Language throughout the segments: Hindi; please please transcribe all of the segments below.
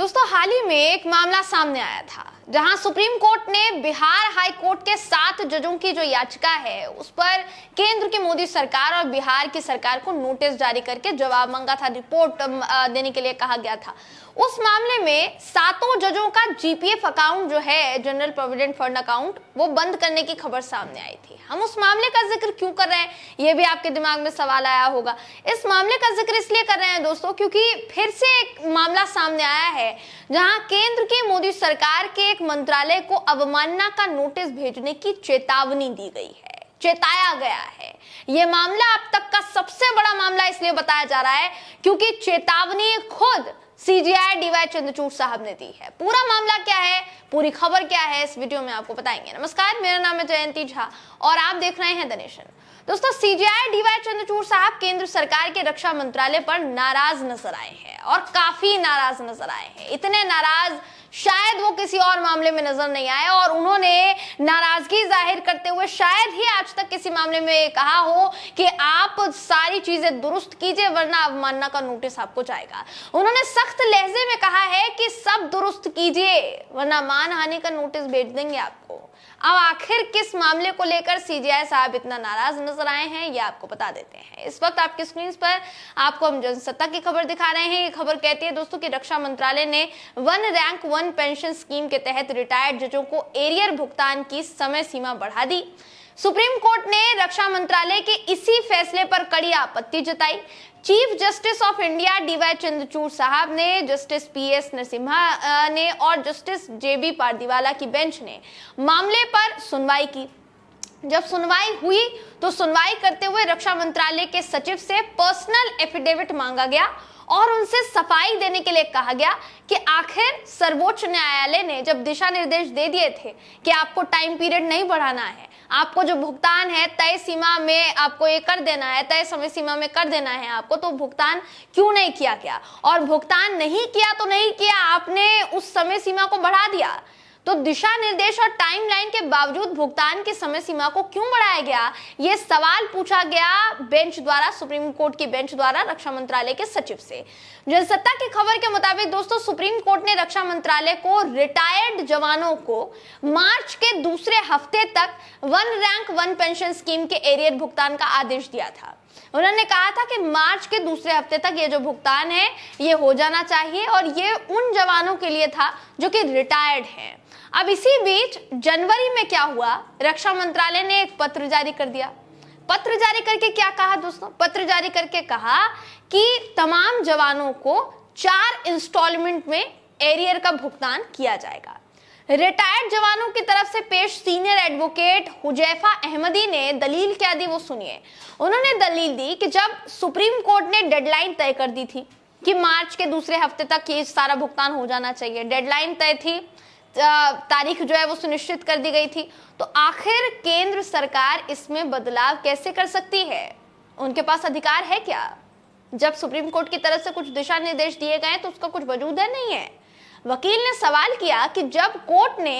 दोस्तों हाल ही में एक मामला सामने आया था जहां सुप्रीम कोर्ट ने बिहार हाई कोर्ट के सात जजों की जो याचिका है उस पर केंद्र की मोदी सरकार और बिहार की सरकार को नोटिस जारी करके जवाब मांगा था रिपोर्ट देने के लिए कहा गया था उस मामले में सातों जजों का जीपीएफ अकाउंट जो है जनरल प्रोविडेंट फंड अकाउंट वो बंद करने की खबर सामने आई थी हम उस मामले का जिक्र क्यों कर रहे हैं ये भी आपके दिमाग में सवाल आया होगा इस मामले का जिक्र इसलिए कर रहे हैं दोस्तों क्योंकि फिर से एक मामला सामने आया है जहां केंद्र की मोदी सरकार के एक मंत्रालय को अवमानना का नोटिस भेजने की चेतावनी दी गई है चेताया गया है यह मामला अब तक का सबसे बड़ा मामला इसलिए बताया जा रहा है क्योंकि चेतावनी खुद सीजीआई डीवाई चंद्रचूड़ साहब ने दी है पूरा मामला क्या है पूरी खबर क्या है इस वीडियो में आपको बताएंगे नमस्कार मेरा नाम है जयंती झा और आप देख रहे हैं दनेशन दोस्तों सीजीआई डीवाई चंद्रचूड़ साहब केंद्र सरकार के रक्षा मंत्रालय पर नाराज नजर आए हैं और काफी नाराज नजर आए हैं इतने नाराज शायद वो किसी और मामले में नजर नहीं आए और उन्होंने नाराजगी जाहिर करते हुए शायद ही आज तक किसी मामले में कहा हो कि आप सारी चीजें दुरुस्त कीजिए वरना अवमानना का नोटिस आपको जाएगा उन्होंने सख्त लहजे में कहा है कि सब दुरुस्त कीजिए वरना मान हानि का नोटिस भेज देंगे आपको को अब आखिर किस मामले को लेकर सीजीआई साहब इतना नाराज नजर आए हैं ये आपको बता देते हैं इस वक्त आपकी स्क्रीन पर आपको हम जनसत्ता की खबर दिखा रहे हैं ये खबर कहती है दोस्तों की रक्षा मंत्रालय ने one rank one pension scheme के तहत रिटायर्ड जजों को एरियर भुगतान की समय सीमा बढ़ा दी सुप्रीम कोर्ट ने रक्षा मंत्रालय के इसी फैसले पर कड़ी आपत्ति जताई chief justice of India DY Chandrachud साहब ने जस्टिस पीएस नरसिम्हा ने और जस्टिस जेबी पारदीवाला की बेंच ने मामले पर सुनवाई की जब सुनवाई हुई तो सुनवाई करते हुए रक्षा मंत्रालय के सचिव से पर्सनल एफिडेविट मांगा गया और उनसे सफाई देने के लिए कहा गया कि आखिर सर्वोच्च न्यायालय ने जब दिशा निर्देश दे दिए थे कि आपको टाइम पीरियड नहीं बढ़ाना है आपको जो भुगतान है तय सीमा में आपको ये कर देना है तय समय सीमा में कर देना है आपको तो भुगतान क्यों नहीं किया गया और भुगतान नहीं किया तो नहीं किया आपने उस समय सीमा को बढ़ा दिया तो दिशा निर्देश और टाइमलाइन के बावजूद भुगतान की समय सीमा को क्यों बढ़ाया गया ये सवाल पूछा गया बेंच द्वारा सुप्रीम कोर्ट की बेंच द्वारा रक्षा मंत्रालय के सचिव से जनसत्ता की खबर के मुताबिक दोस्तों सुप्रीम कोर्ट ने रक्षा मंत्रालय को रिटायर्ड जवानों को मार्च के दूसरे हफ्ते तक one rank one pension scheme के एरियर भुगतान का आदेश दिया था उन्होंने कहा था कि मार्च के दूसरे हफ्ते तक ये जो भुगतान है ये हो जाना चाहिए और ये उन जवानों के लिए था जो कि रिटायर्ड हैं अब इसी बीच जनवरी में क्या हुआ रक्षा मंत्रालय ने एक पत्र जारी कर दिया पत्र जारी करके क्या कहा दोस्तों पत्र जारी करके कहा कि तमाम जवानों को चार इंस्टॉलमेंट में एरियर का भुगतान किया जाएगा रिटायर्ड जवानों की तरफ से पेश सीनियर एडवोकेट हुजैफा अहमदी ने दलील क्या दी वो सुनिए उन्होंने दलील दी कि जब सुप्रीम कोर्ट ने डेडलाइन तय कर दी थी कि मार्च के दूसरे हफ्ते तक ये सारा भुगतान हो जाना चाहिए डेडलाइन तय थी तारीख जो है वो सुनिश्चित कर दी गई थी तो आखिर केंद्र सरकार इसमें बदलाव कैसे कर सकती है उनके पास अधिकार है क्या जब सुप्रीम कोर्ट की तरफ से कुछ दिशा निर्देश दिए गए तो उसका कुछ वजूद है नहीं है वकील ने सवाल किया कि जब कोर्ट ने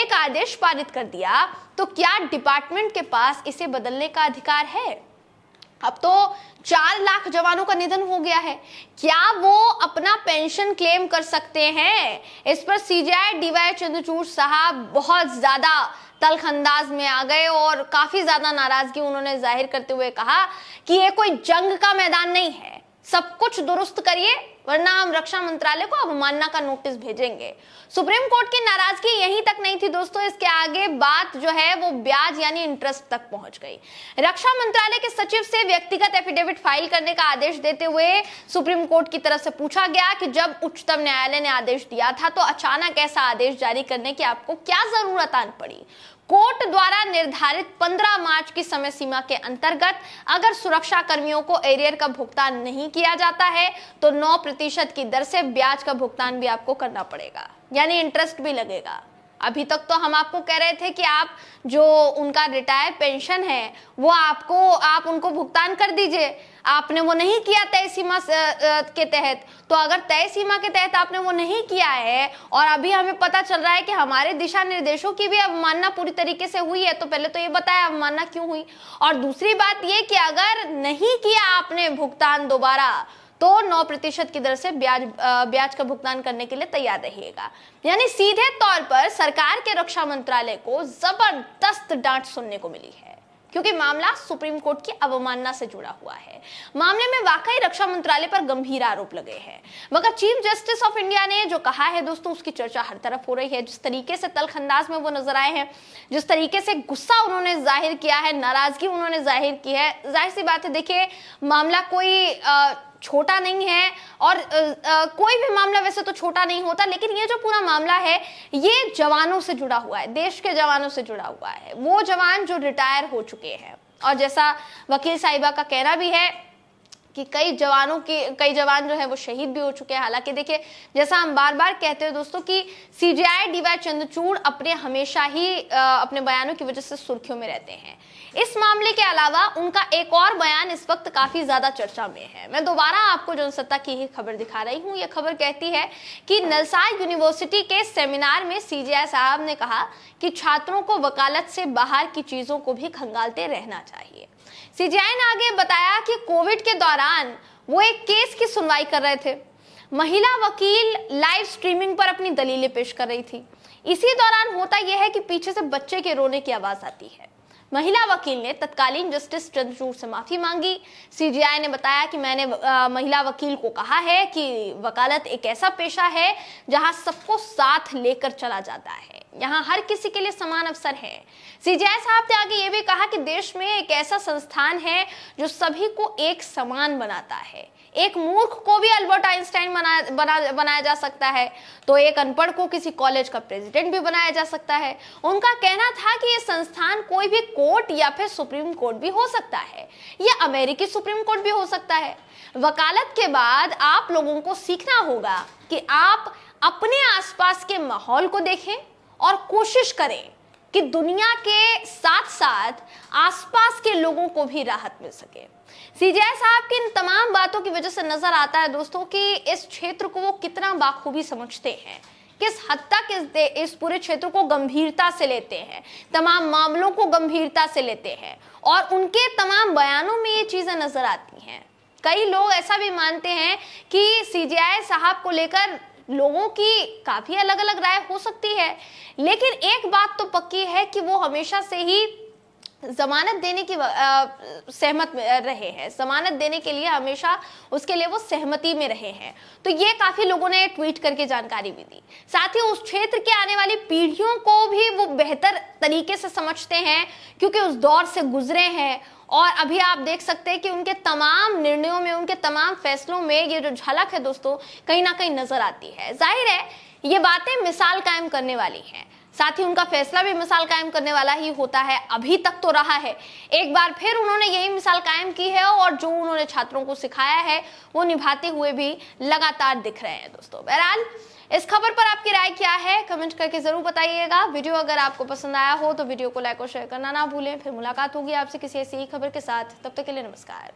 एक आदेश पारित कर दिया तो क्या डिपार्टमेंट के पास इसे बदलने का अधिकार है अब तो चार लाख जवानों का निधन हो गया है क्या वो अपना पेंशन क्लेम कर सकते हैं इस पर सीजीआई डीवाई चंद्रचूड़ साहब बहुत ज्यादा तल्ख अंदाज में आ गए और काफी ज्यादा नाराजगी उन्होंने जाहिर करते हुए कहा कि ये कोई जंग का मैदान नहीं है सब कुछ दुरुस्त करिए वरना हम रक्षा मंत्रालय को अवमानना का नोटिस भेजेंगे सुप्रीम कोर्ट की नाराजगी यहीं तक नहीं थी दोस्तों इसके आगे बात जो है वो ब्याज यानी इंटरेस्ट तक पहुंच गई रक्षा मंत्रालय के सचिव से व्यक्तिगत एफिडेविट फाइल करने का आदेश देते हुए सुप्रीम कोर्ट की तरफ से पूछा गया कि जब उच्चतम न्यायालय ने आदेश दिया था तो अचानक ऐसा आदेश जारी करने की आपको क्या जरूरत आन पड़ी कोर्ट द्वारा निर्धारित 15 मार्च की समय सीमा के अंतर्गत अगर सुरक्षा कर्मियों को एरियर का भुगतान नहीं किया जाता है तो 9 प्रतिशत की दर से ब्याज का भुगतान भी आपको करना पड़ेगा यानी इंटरेस्ट भी लगेगा अभी तक तो हम आपको कह रहे थे कि आप जो उनका रिटायर पेंशन है वो आपको आप उनको भुगतान कर दीजिए आपने वो नहीं किया तय सीमा के तहत तो अगर तय सीमा के तहत आपने वो नहीं किया है और अभी हमें पता चल रहा है कि हमारे दिशा निर्देशों की भी अवमानना पूरी तरीके से हुई है तो पहले तो ये बताया अवमानना क्यों हुई और दूसरी बात ये कि अगर नहीं किया आपने भुगतान दोबारा तो नौ प्रतिशत की दर से ब्याज ब्याज का भुगतान करने के लिए तैयार रहिएगा यानी सीधे तौर पर सरकार के रक्षा मंत्रालय को जबरदस्त डांट सुनने को मिली है क्योंकि मामला सुप्रीम कोर्ट की अवमानना से जुड़ा हुआ है मामले में वाकई रक्षा मंत्रालय पर गंभीर आरोप लगे हैं मगर चीफ जस्टिस ऑफ इंडिया ने जो कहा है दोस्तों उसकी चर्चा हर तरफ हो रही है जिस तरीके से तलख अंदाज में वो नजर आए हैं जिस तरीके से गुस्सा उन्होंने जाहिर किया है नाराजगी उन्होंने जाहिर की है जाहिर सी बात है देखिए मामला कोई आ, छोटा नहीं है और आ, आ, कोई भी मामला वैसे तो छोटा नहीं होता लेकिन ये जो पूरा मामला है ये जवानों से जुड़ा हुआ है देश के जवानों से जुड़ा हुआ है वो जवान जो रिटायर हो चुके हैं और जैसा वकील साहिबा का कहना भी है कि कई जवानों की कई जवान जो है वो शहीद भी हो चुके हैं हालांकि देखिए जैसा हम बार बार कहते हैं दोस्तों कि सीजीआई वाई चंद्रचूड़ अपने हमेशा ही अपने बयानों की वजह से सुर्खियों में रहते हैं इस मामले के अलावा उनका एक और बयान इस वक्त काफी ज्यादा चर्चा में है मैं दोबारा आपको जनसत्ता की ही खबर दिखा रही हूँ यह खबर कहती है कि नलसाई यूनिवर्सिटी के सेमिनार में सीजीआई साहब ने कहा कि छात्रों को वकालत से बाहर की चीजों को भी खंगालते रहना चाहिए सीजीआई ने आगे बताया कि कोविड के दौरान दौरान वो एक केस की सुनवाई कर रहे थे महिला वकील लाइव स्ट्रीमिंग पर अपनी दलीलें पेश कर रही थी इसी दौरान होता यह है कि पीछे से बच्चे के रोने की आवाज आती है महिला वकील ने तत्कालीन जस्टिस चंद्रचूड़ से माफी मांगी सीजीआई ने बताया कि मैंने महिला वकील को कहा है कि वकालत एक ऐसा पेशा है जहां सबको साथ लेकर चला जाता है यहाँ हर किसी के लिए समान अवसर है सीजीआई साहब ने आगे ये भी कहा कि देश में एक ऐसा संस्थान है जो सभी को एक समान बनाता है एक मूर्ख को भी अल्बर्ट आइंस्टाइन बना, बना, बनाया जा सकता है तो एक अनपढ़ को किसी कॉलेज का प्रेसिडेंट भी बनाया जा सकता है उनका कहना था कि ये संस्थान कोई भी को कोर्ट या फिर सुप्रीम कोर्ट भी हो सकता है या अमेरिकी सुप्रीम कोर्ट भी हो सकता है वकालत के बाद आप लोगों को सीखना होगा कि आप अपने आसपास के माहौल को देखें और कोशिश करें कि दुनिया के साथ साथ आसपास के लोगों को भी राहत मिल सके सीजे साहब की इन तमाम बातों की वजह से नजर आता है दोस्तों कि इस क्षेत्र को वो कितना बाखूबी समझते हैं किस हद तक इस, इस पूरे क्षेत्र को गंभीरता से लेते हैं तमाम मामलों को गंभीरता से लेते हैं और उनके तमाम बयानों में ये चीज़ें नज़र आती हैं कई लोग ऐसा भी मानते हैं कि सीजीआई साहब को लेकर लोगों की काफ़ी अलग अलग राय हो सकती है लेकिन एक बात तो पक्की है कि वो हमेशा से ही जमानत देने की सहमत रहे हैं जमानत देने के लिए हमेशा उसके लिए वो सहमति में रहे हैं तो ये काफी लोगों ने ट्वीट करके जानकारी भी दी साथ ही उस क्षेत्र के आने वाली पीढ़ियों को भी वो बेहतर तरीके से समझते हैं क्योंकि उस दौर से गुजरे हैं और अभी आप देख सकते हैं कि उनके तमाम निर्णयों में उनके तमाम फैसलों में ये जो झलक है दोस्तों कहीं ना कहीं नजर आती है जाहिर है ये बातें मिसाल कायम करने वाली हैं साथ ही उनका फैसला भी मिसाल कायम करने वाला ही होता है अभी तक तो रहा है एक बार फिर उन्होंने यही मिसाल कायम की है और जो उन्होंने छात्रों को सिखाया है वो निभाते हुए भी लगातार दिख रहे हैं दोस्तों बहरहाल इस खबर पर आपकी राय क्या है कमेंट करके जरूर बताइएगा वीडियो अगर आपको पसंद आया हो तो वीडियो को लाइक और शेयर करना ना भूलें फिर मुलाकात होगी आपसे किसी ऐसी ही खबर के साथ तब तक के लिए नमस्कार